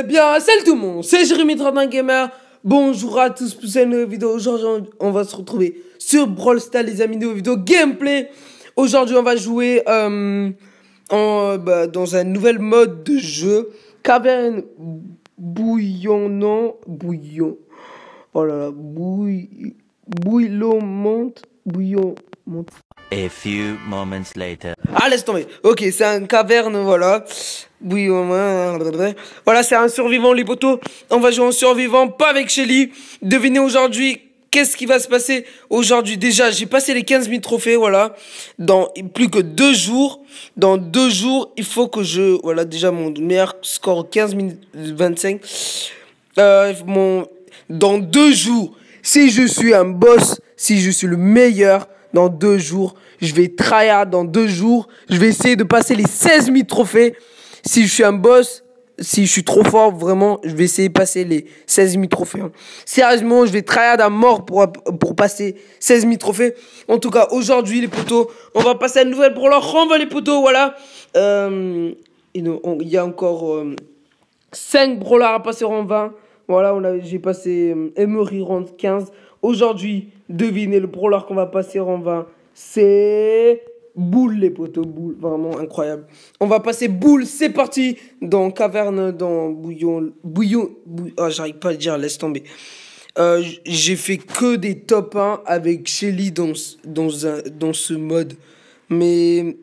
Eh bien, salut tout le monde, c'est Jérémy 31 Gamer. Bonjour à tous pour cette nouvelle vidéo. Aujourd'hui, on va se retrouver sur Brawl Stars, les amis, nouvelle vidéo gameplay. Aujourd'hui, on va jouer euh, en, bah, dans un nouvel mode de jeu. Caverne bouillonnant, bouillon. Oh là là, bouillon monte, bouillon monte. A few moments later. Ah, laisse tomber. Ok, c'est un caverne, voilà. Oui, voilà, c'est un survivant, les potos. On va jouer en survivant, pas avec Shelly. Devinez aujourd'hui qu'est-ce qui va se passer aujourd'hui Déjà, j'ai passé les 15 000 trophées, voilà, dans plus que deux jours. Dans deux jours, il faut que je... Voilà, déjà, mon meilleur score, 15 25. Euh, mon... Dans deux jours, si je suis un boss, si je suis le meilleur, dans deux jours, je vais tryhard dans deux jours, je vais essayer de passer les 16 000 trophées. Si je suis un boss, si je suis trop fort, vraiment, je vais essayer de passer les 16 000 trophées. Hein. Sérieusement, je vais tryhard à mort pour, passer 16 000 trophées. En tout cas, aujourd'hui, les poteaux. on va passer à une nouvelle pour Renvoie les poteaux. voilà. Euh, il y a encore 5 euh, brawlers à passer en 20. Voilà, j'ai passé euh, Emery Round 15. Aujourd'hui, devinez le brawler qu'on va passer en 20. C'est boule, les poteaux, boule. Vraiment incroyable. On va passer boule, c'est parti. Dans caverne, dans bouillon. Bouillon. bouillon. Ah, j'arrive pas à le dire, laisse tomber. Euh, j'ai fait que des top 1 avec Shelly dans, dans, dans ce mode. Mais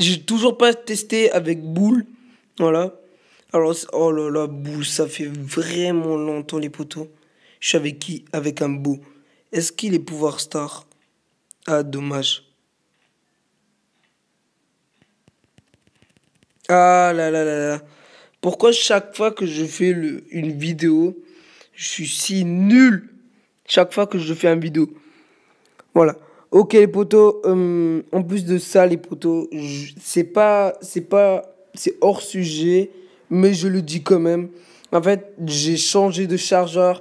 j'ai toujours pas testé avec boule. Voilà. Alors, oh là là, boule, ça fait vraiment longtemps les poteaux. Je suis avec qui Avec un bout. Est-ce qu'il est pouvoir star Ah, dommage. Ah là là là là. Pourquoi chaque fois que je fais une vidéo, je suis si nul Chaque fois que je fais une vidéo. Voilà. Ok les potos, euh, en plus de ça les potos, c'est pas, c'est pas, c'est hors sujet, mais je le dis quand même. En fait, j'ai changé de chargeur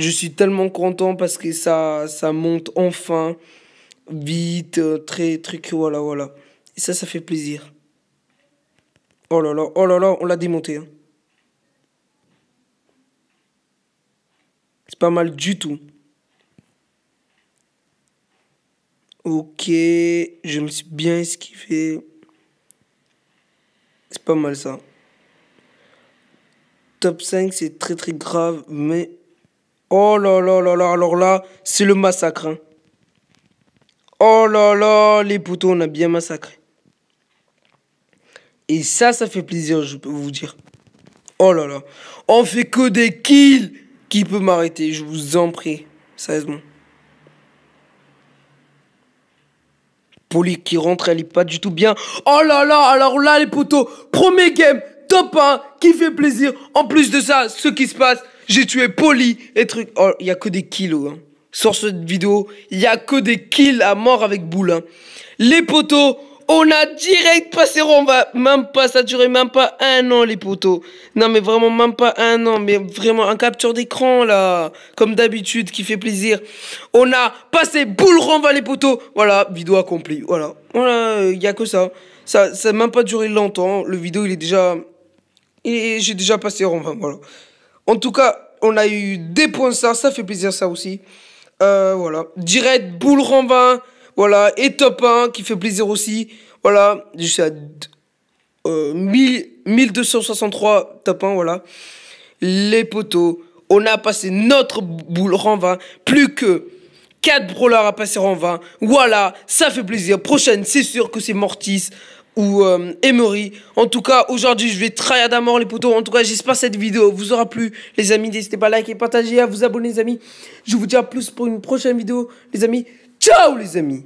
je suis tellement content parce que ça, ça monte enfin vite, euh, très, très, voilà, voilà. Et ça, ça fait plaisir. Oh là là, oh là là, on l'a démonté. Hein. C'est pas mal du tout. Ok, je me suis bien esquivé. C'est pas mal ça. Top 5, c'est très très grave, mais Oh là là là là, alors là, c'est le massacre. Hein. Oh là là, les poteaux, on a bien massacré. Et ça, ça fait plaisir, je peux vous dire. Oh là là, on fait que des kills. Qui peut m'arrêter, je vous en prie. Sérieusement. Poli qui rentre, elle est pas du tout bien. Oh là là, alors là les poteaux, premier game, top 1, qui fait plaisir. En plus de ça, ce qui se passe, j'ai tué poli et truc... Oh, il y a que des kilos. Hein. Sur cette vidéo, il y a que des kills à mort avec boule. Hein. Les poteaux, on a direct passé rond. va même pas duré même pas un an, les poteaux. Non, mais vraiment, même pas un an. Mais vraiment, un capture d'écran, là. Comme d'habitude, qui fait plaisir. On a passé boule rond, va les poteaux. Voilà, vidéo accomplie. Voilà. Voilà, il euh, y a que ça. Ça n'a ça même pas duré longtemps. Le vidéo, il est déjà. J'ai déjà passé rond, voilà. En tout cas, on a eu des points, ça, ça fait plaisir, ça aussi. Euh, voilà. Direct, boule 20, voilà. Et top 1 qui fait plaisir aussi. Voilà. Je euh, 1263 top 1, voilà. Les poteaux. On a passé notre boule 20, Plus que 4 brawlers à passer en 20. Voilà. Ça fait plaisir. Prochaine, c'est sûr que c'est Mortis ou euh, En tout cas, aujourd'hui, je vais trahir d'amour les poteaux. En tout cas, j'espère que cette vidéo vous aura plu. Les amis, n'hésitez pas à liker, partager, à vous abonner, les amis. Je vous dis à plus pour une prochaine vidéo, les amis. Ciao, les amis